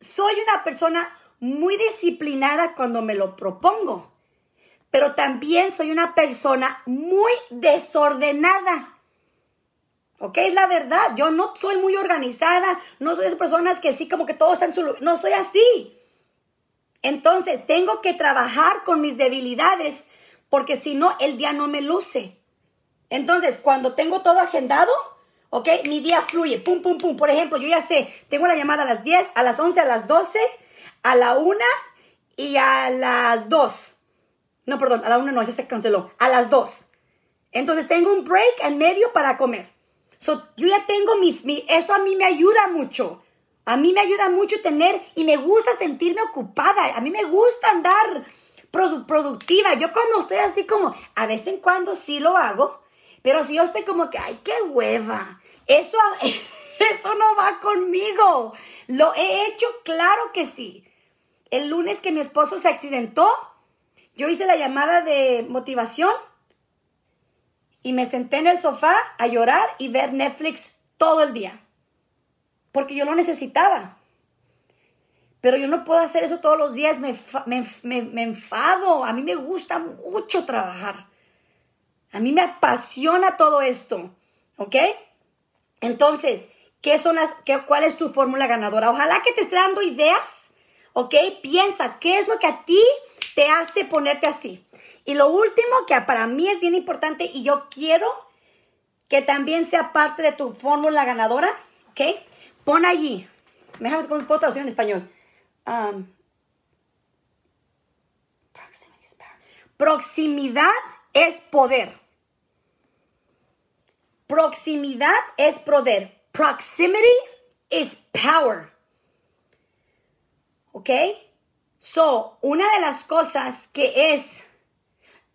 soy una persona muy disciplinada cuando me lo propongo, pero también soy una persona muy desordenada. ¿Ok? Es la verdad. Yo no soy muy organizada. No soy de esas personas que sí, como que todo está en su lugar. No soy así. Entonces, tengo que trabajar con mis debilidades porque si no, el día no me luce. Entonces, cuando tengo todo agendado, ¿ok? Mi día fluye. Pum, pum, pum. Por ejemplo, yo ya sé, tengo la llamada a las 10, a las 11, a las 12 a la una y a las dos. No, perdón, a la una no, ya se canceló. A las dos. Entonces tengo un break en medio para comer. yo ya tengo mis, mi, a mí me ayuda mucho. A mí me ayuda mucho tener y me gusta sentirme ocupada. A mí me gusta andar productiva. Yo cuando estoy así como, a vez en cuando sí lo hago, pero si yo estoy como que, ay, qué hueva. Eso, eso no va conmigo. Lo he hecho, claro que sí el lunes que mi esposo se accidentó, yo hice la llamada de motivación y me senté en el sofá a llorar y ver Netflix todo el día, porque yo lo necesitaba. Pero yo no puedo hacer eso todos los días, me, me, me, enfado, a mí me gusta mucho trabajar, a mí me apasiona todo esto, ¿ok? Entonces, ¿qué son las, qué, ¿cuál es tu fórmula ganadora? Ojalá que te esté dando ideas ¿ok? Piensa, ¿qué es lo que a ti te hace ponerte así? Y lo último que para mí es bien importante y yo quiero que también sea parte de tu fórmula ganadora, ¿ok? Pon allí, déjame con traducir en español. proximidad es poder. Proximidad es poder. Proximity is power. ¿Ok? So, una de las cosas que es,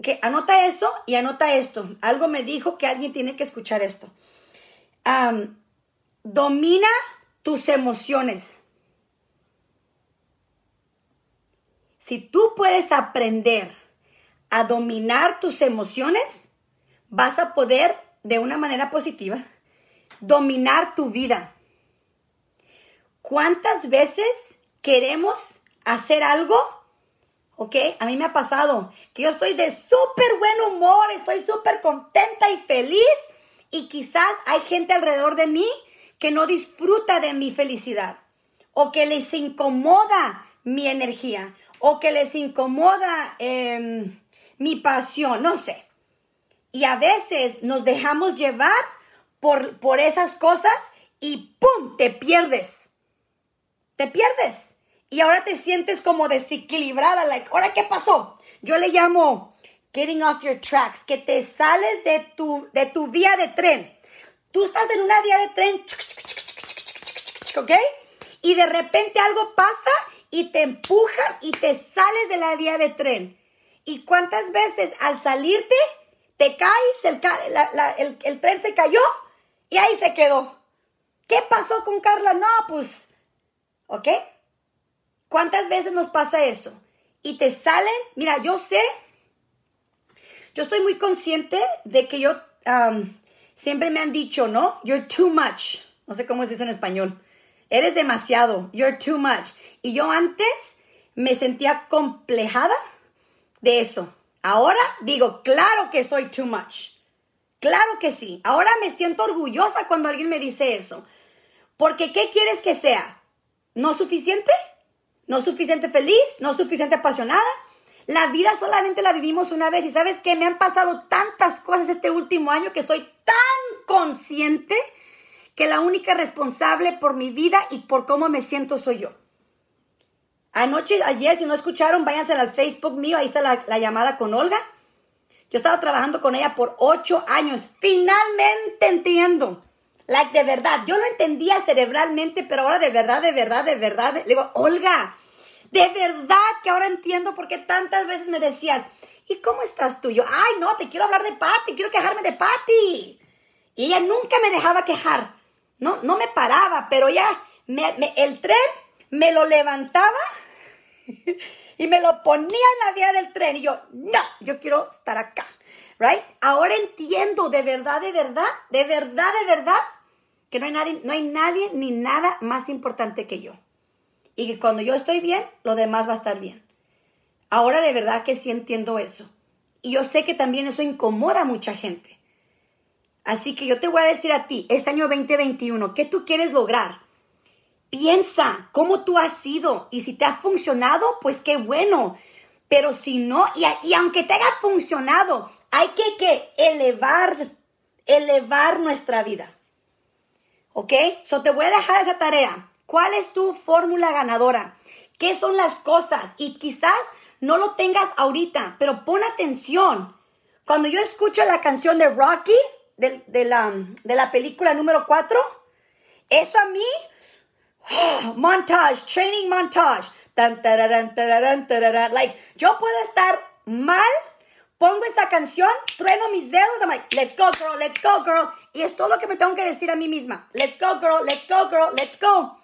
que anota eso y anota esto. Algo me dijo que alguien tiene que escuchar esto. domina tus emociones. Si tú puedes aprender a dominar tus emociones, vas a poder, de una manera positiva, dominar tu vida. ¿Cuántas veces queremos hacer algo, ¿ok? A mí me ha pasado que yo estoy de súper buen humor, estoy súper contenta y feliz y quizás hay gente alrededor de mí que no disfruta de mi felicidad o que les incomoda mi energía o que les incomoda em, mi pasión, no sé. Y a veces nos dejamos llevar por, por esas cosas y ¡pum! te pierdes te pierdes. Y ahora te sientes como desequilibrada, like, ¿ahora qué pasó? Yo le llamo getting off your tracks, que te sales de tu, de tu vía de tren. Tú estás en una vía de tren, ¿ok? Y de repente algo pasa y te empujan y te sales de la vía de tren. ¿Y cuántas veces al salirte te caes, el, el tren se cayó y ahí se quedó? ¿Qué pasó con Carla? No, pues ¿Ok? ¿Cuántas veces nos pasa eso? Y te salen, mira, yo sé, yo estoy muy consciente de que yo siempre me han dicho, ¿no? You're too much. No sé cómo se dice en español. Eres demasiado. You're too much. Y yo antes me sentía complejada de eso. Ahora digo, claro que soy too much. Claro que sí. Ahora me siento orgullosa cuando alguien me dice eso. Porque ¿qué quieres que sea? no suficiente, no suficiente feliz, no suficiente apasionada. La vida solamente la vivimos una vez y sabes que me han pasado tantas cosas este último año que estoy tan consciente que la única responsable por mi vida y por cómo me siento soy yo. Anoche, ayer, si no escucharon, váyanse al Facebook mío, ahí está la, llamada con Olga. Yo estaba trabajando con ella por ocho años. Finalmente entiendo Like, de verdad, yo lo entendía cerebralmente, pero ahora de verdad, de verdad, de verdad, le digo, Olga, de verdad que ahora entiendo por qué tantas veces me decías, ¿y cómo estás tú? Yo, ay, no, te quiero hablar de Patty, quiero quejarme de Patty. Y ella nunca me dejaba quejar, no, no me paraba, pero ya el tren me lo levantaba y me lo ponía en la vía del tren. Y yo, no, yo quiero estar acá, ¿right? Ahora entiendo de verdad, de verdad, de verdad, de verdad que no hay nadie, no hay nadie ni nada más importante que yo. Y que cuando yo estoy bien, lo demás va a estar bien. Ahora de verdad que sí entiendo eso. Y yo sé que también eso incomoda a mucha gente. Así que yo te voy a decir a ti, este año 2021, ¿qué tú quieres lograr? Piensa cómo tú has sido y si te ha funcionado, pues qué bueno. Pero si no, y, aunque te haya funcionado, hay que, que elevar, elevar nuestra vida. ¿Ok? So te voy a dejar esa tarea. ¿Cuál es tu fórmula ganadora? ¿Qué son las cosas? Y quizás no lo tengas ahorita, pero pon atención. Cuando yo escucho la canción de Rocky, de, la, película número 4, eso a mí, oh, montage, training montage. Like, yo puedo estar mal, pongo esa canción, trueno mis dedos, I'm like, let's go girl, let's go girl es todo lo que me tengo que decir a mí misma. Let's go, girl, let's go, girl, let's go.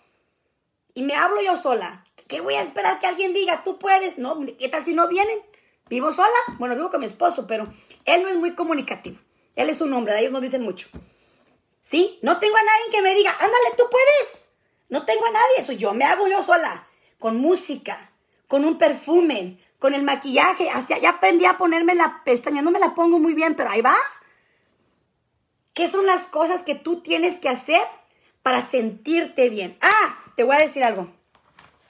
Y me hablo yo sola. ¿Qué voy a esperar que alguien diga? Tú puedes. No, ¿qué tal si no vienen? Vivo sola. Bueno, vivo con mi esposo, pero él no es muy comunicativo. Él es un hombre, de ellos no dicen mucho. ¿Sí? No tengo a nadie que me diga, ándale, tú puedes. No tengo a nadie. Eso yo me hago yo sola. Con música, con un perfume, con el maquillaje. Hacia ya aprendí a ponerme la pestaña. No me la pongo muy bien, pero ahí va. ¿Qué son las cosas que tú tienes que hacer para sentirte bien? Ah, te voy a decir algo.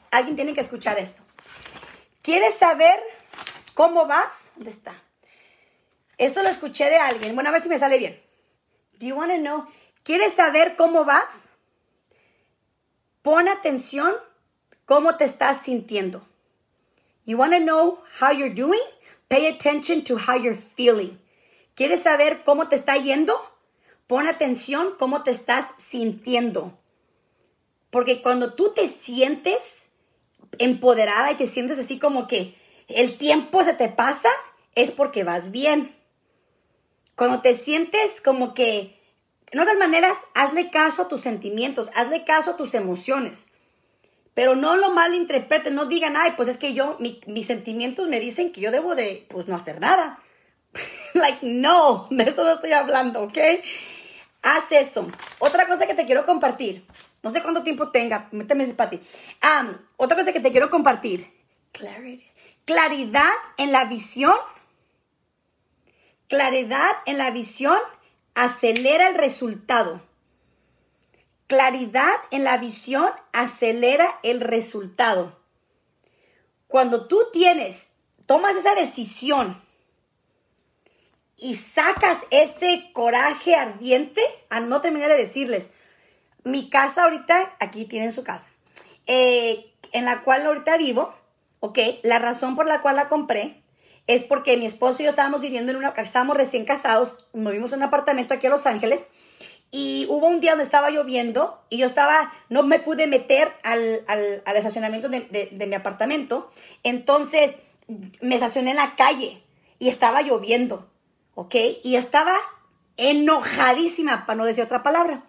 Alguien tiene que escuchar esto. ¿Quieres saber cómo vas? ¿Dónde está? Esto lo escuché de alguien. Bueno, a ver si me sale bien. Do you want to know? ¿Quieres saber cómo vas? Pon atención cómo te estás sintiendo. You want to know how you're doing? Pay attention to how you're feeling. ¿Quieres saber cómo te está yendo? Pon atención cómo te estás sintiendo. Porque cuando tú te sientes empoderada y te sientes así como que el tiempo se te pasa, es porque vas bien. Cuando te sientes como que, en otras maneras, hazle caso a tus sentimientos, hazle caso a tus emociones. Pero no lo malinterpreten, no digan, ay, pues es que yo, mis sentimientos me dicen que yo debo de, pues no hacer nada. like, no, de eso no estoy hablando, ¿ok? Haz eso. Otra cosa que te quiero compartir. No sé cuánto tiempo tenga. Méteme ese pati. ti. otra cosa que te quiero compartir. Claridad en la visión. Claridad en la visión acelera el resultado. Claridad en la visión acelera el resultado. Cuando tú tienes, tomas esa decisión y sacas ese coraje ardiente a no terminar de decirles, mi casa ahorita, aquí tienen su casa, eh, en la cual ahorita vivo, ¿ok? La razón por la cual la compré es porque mi esposo y yo estábamos viviendo en una, estábamos recién casados, movimos un apartamento aquí a Los Ángeles y hubo un día donde estaba lloviendo y yo estaba, no me pude meter al, estacionamiento de, de mi apartamento, entonces me estacioné en la calle y estaba lloviendo. ¿ok? Y estaba enojadísima, para no decir otra palabra.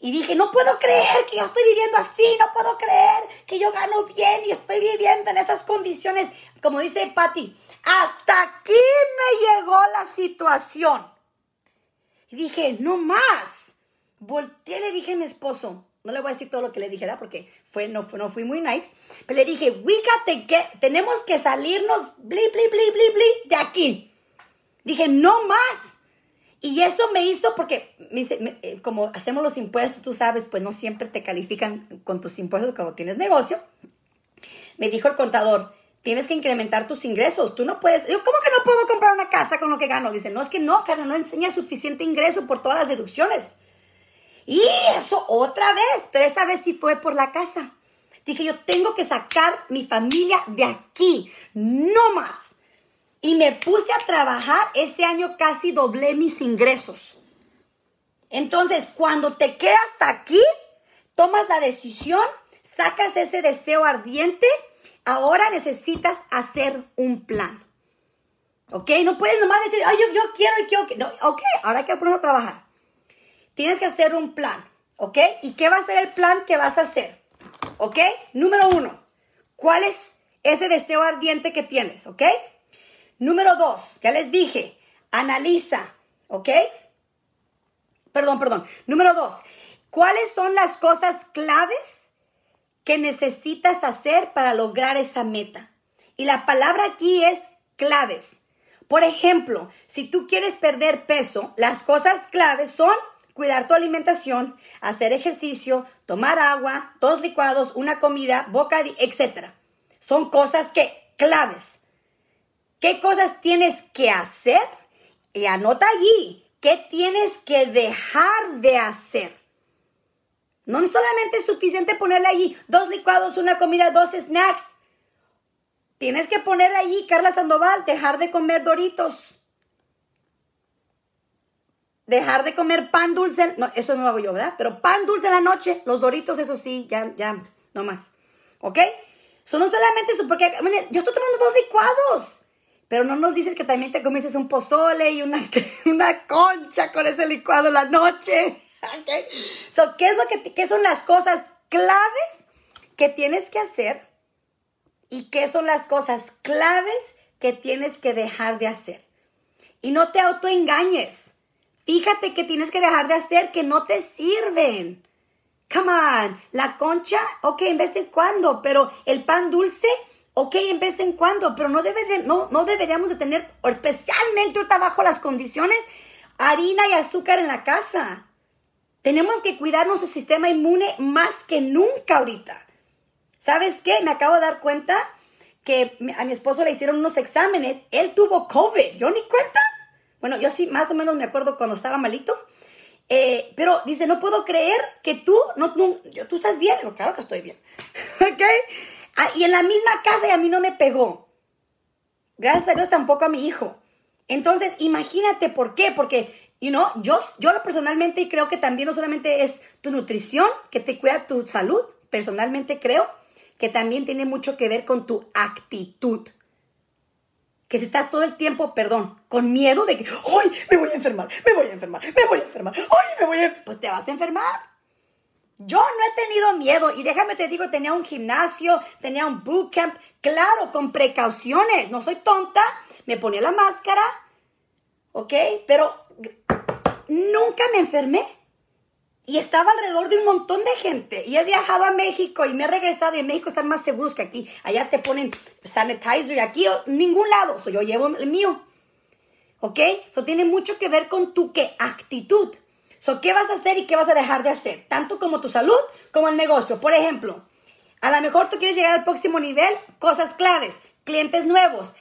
Y dije, no puedo creer que yo estoy viviendo así, no puedo creer que yo gano bien y estoy viviendo en esas condiciones. Como dice Patty, hasta aquí me llegó la situación. Y dije, no más. Volteé y le dije a mi esposo, no le voy a decir todo lo que le dije, ¿verdad? Porque fue, no, fue, no fui muy nice. Pero le dije, we tenemos que salirnos, bli, bli, bli, bli, bli, de aquí. Dije, no más. Y eso me hizo porque, eh, como hacemos los impuestos, tú sabes, pues no siempre te califican con tus impuestos cuando tienes negocio. Me dijo el contador, tienes que incrementar tus ingresos. Tú no puedes. Yo, ¿cómo que no puedo comprar una casa con lo que gano? Dice, no, es que no, Carla, no enseña suficiente ingreso por todas las deducciones. Y eso otra vez, pero esta vez sí fue por la casa. Dije, yo tengo que sacar mi familia de aquí, no más y me puse a trabajar, ese año casi doblé mis ingresos. Entonces, cuando te quedas hasta aquí, tomas la decisión, sacas ese deseo ardiente, ahora necesitas hacer un plan. ¿Ok? No puedes nomás decir, ay, yo, quiero y quiero. ok, ahora hay que ponerlo a trabajar. Tienes que hacer un plan, ¿ok? ¿Y qué va a ser el plan que vas a hacer? ¿Ok? Número uno, ¿cuál es ese deseo ardiente que tienes? ¿Ok? Número dos, ya les dije, analiza, ¿ok? Perdón, perdón. Número dos, ¿cuáles son las cosas claves que necesitas hacer para lograr esa meta? Y la palabra aquí es claves. Por ejemplo, si tú quieres perder peso, las cosas claves son cuidar tu alimentación, hacer ejercicio, tomar agua, dos licuados, una comida, boca, etc. Son cosas que claves. ¿Qué cosas tienes que hacer? Y anota allí, ¿qué tienes que dejar de hacer? No solamente es suficiente ponerle allí dos licuados, una comida, dos snacks. Tienes que poner allí, Carla Sandoval, dejar de comer doritos. Dejar de comer pan dulce. No, eso no lo hago yo, ¿verdad? Pero pan dulce en la noche. Los doritos, eso sí, ya, ya, no más. ¿Ok? Son no solamente eso, porque yo estoy tomando dos licuados. Pero no nos dices que también te comiste un pozole y una, una concha con ese licuado la noche. ¿qué, es lo que, ¿Qué son las cosas claves que tienes que hacer? ¿Y qué son las cosas claves que tienes que dejar de hacer? Y no te autoengañes. Fíjate que tienes que dejar de hacer que no te sirven. Come on, la concha, ok, en vez de cuando, pero el pan dulce, Ok, en vez en cuando, pero no, debe no, no deberíamos de tener, especialmente ahorita bajo las condiciones, harina y azúcar en la casa. Tenemos que cuidar nuestro sistema inmune más que nunca ahorita. ¿Sabes qué? Me acabo de dar cuenta que a mi esposo le hicieron unos exámenes. Él tuvo COVID. Yo ni cuenta. Bueno, yo sí, más o menos me acuerdo cuando estaba malito. Eh, pero dice, no puedo creer que tú, no, tú estás bien. claro que estoy bien. ¿Ok? Ah, y en la misma casa y a mí no me pegó. Gracias a Dios tampoco a mi hijo. Entonces, imagínate por qué, porque, you know, yo, yo personalmente creo que también no solamente es tu nutrición, que te cuida tu salud, personalmente creo que también tiene mucho que ver con tu actitud que si estás todo el tiempo, perdón, con miedo de que, hoy Me voy a enfermar, me voy a enfermar, me voy a enfermar, ¡ay! Me voy a. Pues te vas a enfermar. Yo no he tenido miedo y déjame te digo, tenía un gimnasio, tenía un bootcamp, claro, con precauciones, no soy tonta, me ponía la máscara, ¿ok? Pero nunca me enfermé y estaba alrededor de un montón de gente y he viajado a México y me he regresado y en México están más seguros que aquí, allá te ponen sanitizer y aquí oh, ningún lado, so, yo llevo el mío, ¿ok? Eso tiene mucho que ver con tu ¿qué? actitud. So, ¿Qué vas a hacer y qué vas a dejar de hacer? Tanto como tu salud como el negocio. Por ejemplo, a lo mejor tú quieres llegar al próximo nivel, cosas claves, clientes nuevos,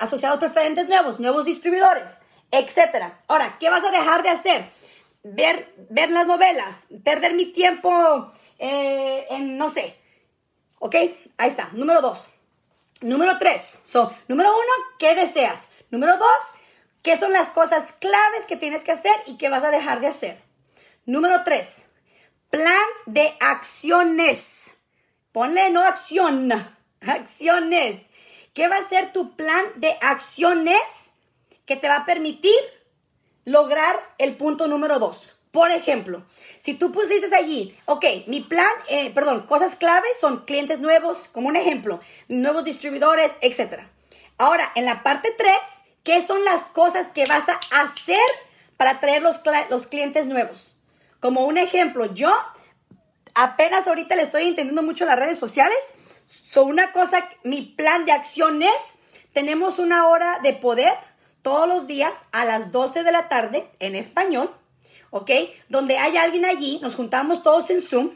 asociados preferentes nuevos, nuevos distribuidores, etc. Ahora, ¿qué vas a dejar de hacer? Ver, ver las novelas, perder mi tiempo eh, en, no sé. ¿Ok? Ahí está. Número dos. Número tres. So, número uno, ¿qué deseas? Número dos, ¿Qué son las cosas claves que tienes que hacer y qué vas a dejar de hacer? Número tres, plan de acciones. Ponle no acción, acciones. ¿Qué va a ser tu plan de acciones que te va a permitir lograr el punto número dos? Por ejemplo, si tú pusiste allí, ok, mi plan, eh, perdón, cosas claves son clientes nuevos, como un ejemplo, nuevos distribuidores, etc. Ahora, en la parte 3, ¿Qué son las cosas que vas a hacer para traer los, los clientes nuevos? Como un ejemplo, yo apenas ahorita le estoy entendiendo mucho las redes sociales. So, una cosa, mi plan de acción es, tenemos una hora de poder todos los días a las 12 de la tarde en español, ¿ok? Donde hay alguien allí, nos juntamos todos en Zoom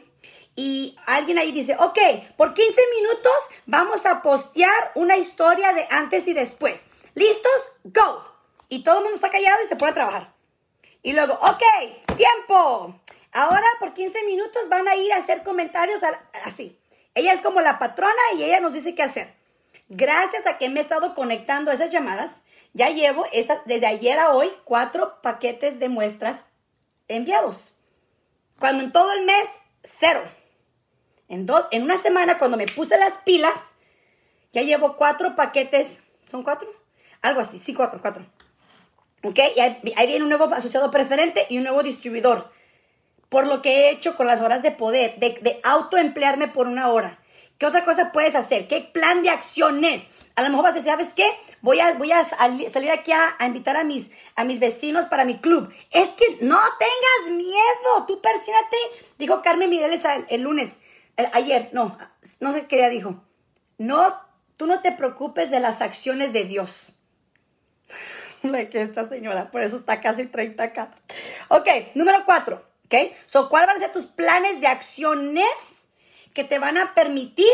y alguien ahí dice, ok, por 15 minutos vamos a postear una historia de antes y después. ¿Listos? ¡Go! Y todo el mundo está callado y se pone a trabajar. Y luego, ok, tiempo. Ahora por 15 minutos van a ir a hacer comentarios así. Ella es como la patrona y ella nos dice qué hacer. Gracias a que me he estado conectando a esas llamadas, ya llevo estas desde ayer a hoy cuatro paquetes de muestras enviados. Cuando en todo el mes, cero. En, en una semana, cuando me puse las pilas, ya llevo cuatro paquetes. ¿Son cuatro? algo así, sí, cuatro, cuatro. ¿Ok? Y ahí, viene un nuevo asociado preferente y un nuevo distribuidor. Por lo que he hecho con las horas de poder, de, autoemplearme por una hora. ¿Qué otra cosa puedes hacer? ¿Qué plan de acciones? A lo mejor vas a decir, ¿sabes qué? Voy a, voy a salir aquí a, invitar a mis, a mis vecinos para mi club. Es que no tengas miedo, tú persínate. Dijo Carmen Mireles el, lunes, ayer, no, no sé qué día dijo. No, tú no te preocupes de las acciones de Dios que esta señora, por eso está casi 30 acá. Ok, número cuatro, ¿ok? So, ¿cuáles van a ser tus planes de acciones que te van a permitir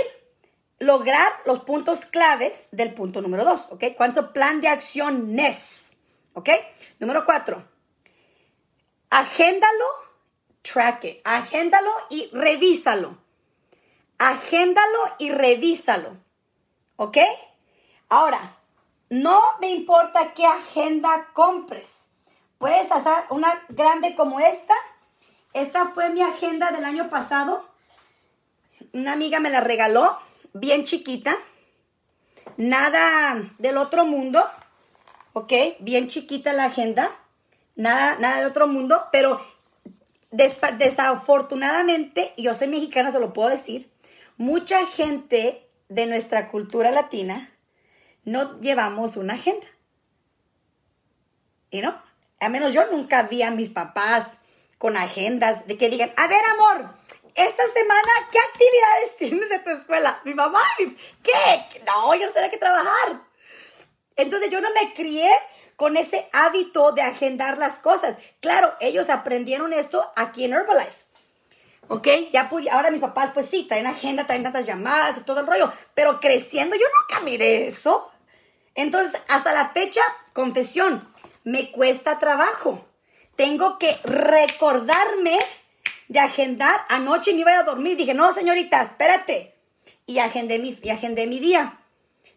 lograr los puntos claves del punto número dos? ¿ok? ¿Cuál es tu plan de acciones? ¿Ok? Número cuatro. agéndalo, track it, agéndalo y revísalo. Agéndalo y revísalo, ¿ok? Ahora, no me importa qué agenda compres. Puedes hacer una grande como esta. Esta fue mi agenda del año pasado. Una amiga me la regaló, bien chiquita. Nada del otro mundo. ¿Ok? Bien chiquita la agenda. Nada, nada de otro mundo. Pero desafortunadamente, y yo soy mexicana, se lo puedo decir, mucha gente de nuestra cultura latina no llevamos una agenda. ¿Y no? Al menos yo nunca vi a mis papás con agendas de que digan, a ver amor, esta semana, ¿qué actividades tienes de tu escuela? Mi mamá, ¿qué? No, yo tenía que trabajar. Entonces yo no me crié con ese hábito de agendar las cosas. Claro, ellos aprendieron esto aquí en Herbalife. ¿Ok? Ya ahora mis papás, pues sí, traen agenda, traen tantas llamadas y todo el rollo. Pero creciendo yo nunca miré eso. Entonces, hasta la fecha, confesión, me cuesta trabajo. Tengo que recordarme de agendar. Anoche me iba a dormir. Dije, no, señorita, espérate. Y agendé mi, y agendé mi día.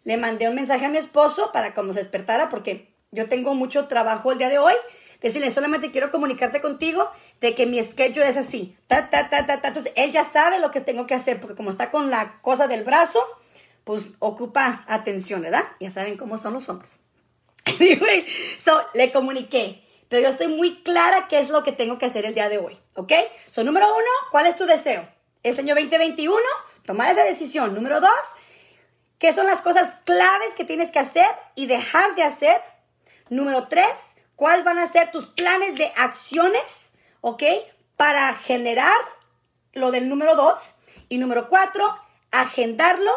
Le mandé un mensaje a mi esposo para cuando se despertara, porque yo tengo mucho trabajo el día de hoy. Decirle, solamente quiero comunicarte contigo de que mi sketch es así. ta, ta, ta, Entonces, él ya sabe lo que tengo que hacer, porque como está con la cosa del brazo, pues ocupa atención, ¿verdad? Ya saben cómo son los hombres. so, le comuniqué, pero yo estoy muy clara qué es lo que tengo que hacer el día de hoy, ¿ok? So, número uno, ¿cuál es tu deseo? El año 2021, tomar esa decisión. Número dos, ¿qué son las cosas claves que tienes que hacer y dejar de hacer? Número tres, ¿cuáles van a ser tus planes de acciones, ok? Para generar lo del número dos. Y número cuatro, agendarlo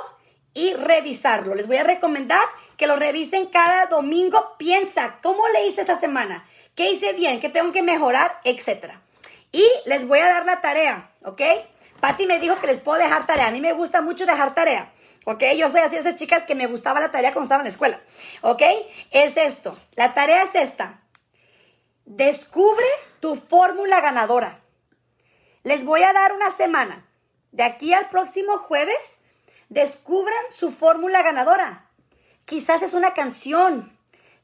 y revisarlo. Les voy a recomendar que lo revisen cada domingo. Piensa, ¿cómo le hice esta semana? ¿Qué hice bien? ¿Qué tengo que mejorar? Etcétera. Y les voy a dar la tarea, ¿ok? Patty me dijo que les puedo dejar tarea. A mí me gusta mucho dejar tarea, ¿ok? Yo soy así de esas chicas que me gustaba la tarea cuando estaba en la escuela, ¿ok? Es esto. La tarea es esta. Descubre tu fórmula ganadora. Les voy a dar una semana. De aquí al próximo jueves Descubran su fórmula ganadora. Quizás es una canción,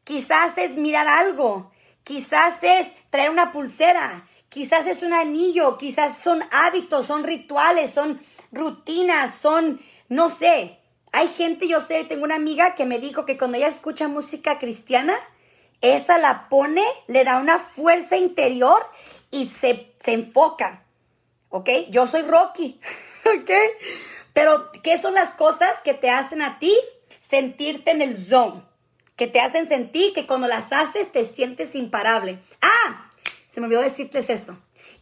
quizás es mirar algo, quizás es traer una pulsera, quizás es un anillo, quizás son hábitos, son rituales, son rutinas, son, no sé. Hay gente, yo sé, tengo una amiga que me dijo que cuando ella escucha música cristiana, esa la pone, le da una fuerza interior y se, se enfoca. ¿Ok? Yo soy Rocky. ¿Ok? Pero, ¿qué son las cosas que te hacen a ti sentirte en el zone? Que te hacen sentir que cuando las haces te sientes imparable. Ah, se me olvidó decirles esto.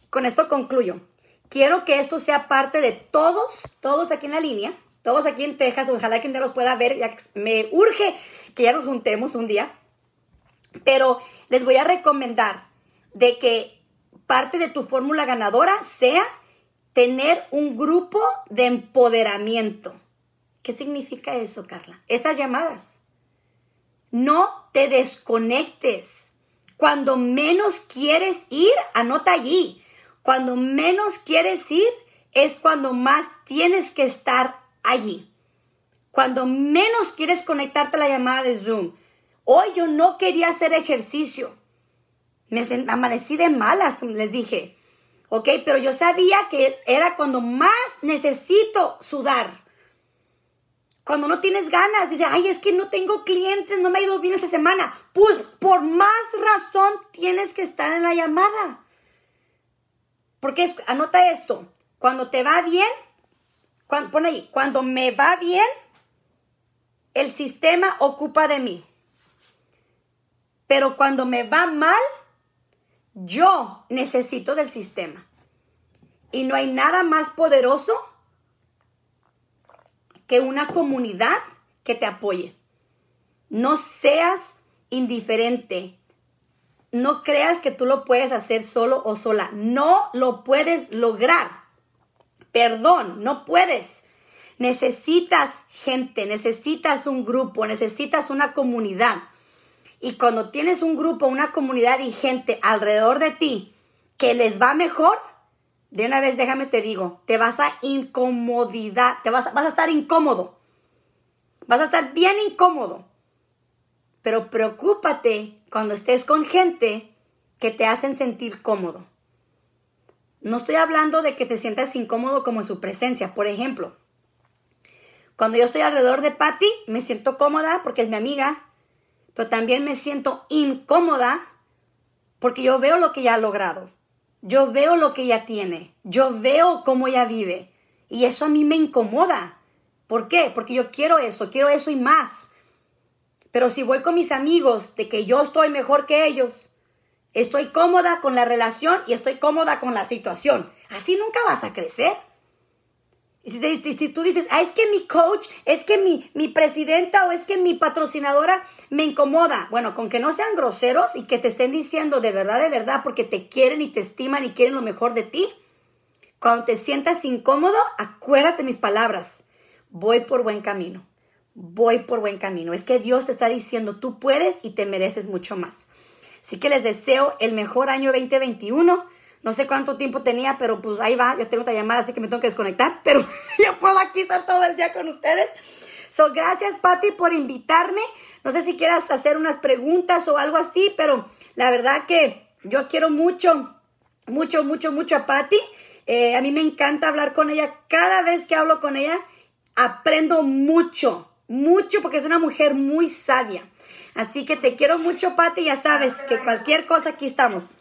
Con esto concluyo. Quiero que esto sea parte de todos, todos aquí en la línea, todos aquí en Texas, ojalá quien ya los pueda ver, ya me urge que ya nos juntemos un día. Pero les voy a recomendar de que parte de tu fórmula ganadora sea tener un grupo de empoderamiento. ¿Qué significa eso, Carla? Estas llamadas. No te desconectes. Cuando menos quieres ir, anota allí. Cuando menos quieres ir es cuando más tienes que estar allí. Cuando menos quieres conectarte a la llamada de Zoom. Hoy yo no quería hacer ejercicio. Me amanecí de malas, les dije. ¿ok? Pero yo sabía que era cuando más necesito sudar. Cuando no tienes ganas, dice, ay, es que no tengo clientes, no me ha ido bien esta semana. Pues por más razón tienes que estar en la llamada. Porque anota esto, cuando te va bien, cuando, pon ahí, cuando me va bien, el sistema ocupa de mí. Pero cuando me va mal, yo necesito del sistema. Y no hay nada más poderoso que una comunidad que te apoye. No seas indiferente. No creas que tú lo puedes hacer solo o sola. No lo puedes lograr. Perdón, no puedes. Necesitas gente, necesitas un grupo, necesitas una comunidad. Y cuando tienes un grupo, una comunidad y gente alrededor de ti que les va mejor, de una vez déjame te digo, te vas a incomodidad, te vas, vas a estar incómodo. Vas a estar bien incómodo. Pero preocúpate cuando estés con gente que te hacen sentir cómodo. No estoy hablando de que te sientas incómodo como en su presencia, por ejemplo. Cuando yo estoy alrededor de Patty, me siento cómoda porque es mi amiga, pero también me siento incómoda porque yo veo lo que ella ha logrado, yo veo lo que ella tiene, yo veo cómo ella vive y eso a mí me incomoda. ¿Por qué? Porque yo quiero eso, quiero eso y más. Pero si voy con mis amigos de que yo estoy mejor que ellos, estoy cómoda con la relación y estoy cómoda con la situación. Así nunca vas a crecer. Y si, tú dices, ah, es que mi coach, es que mi, mi presidenta o es que mi patrocinadora me incomoda. Bueno, con que no sean groseros y que te estén diciendo de verdad, de verdad, porque te quieren y te estiman y quieren lo mejor de ti. Cuando te sientas incómodo, acuérdate mis palabras. Voy por buen camino. Voy por buen camino. Es que Dios te está diciendo, tú puedes y te mereces mucho más. Así que les deseo el mejor año 2021 no sé cuánto tiempo tenía, pero pues ahí va. Yo tengo otra llamada, así que me tengo que desconectar. Pero yo puedo aquí estar todo el día con ustedes. So, gracias, Patti, por invitarme. No sé si quieras hacer unas preguntas o algo así, pero la verdad que yo quiero mucho, mucho, mucho, mucho a Patti. Eh, a mí me encanta hablar con ella. Cada vez que hablo con ella, aprendo mucho, mucho, porque es una mujer muy sabia. Así que te quiero mucho, Pati. Ya sabes que cualquier cosa aquí estamos.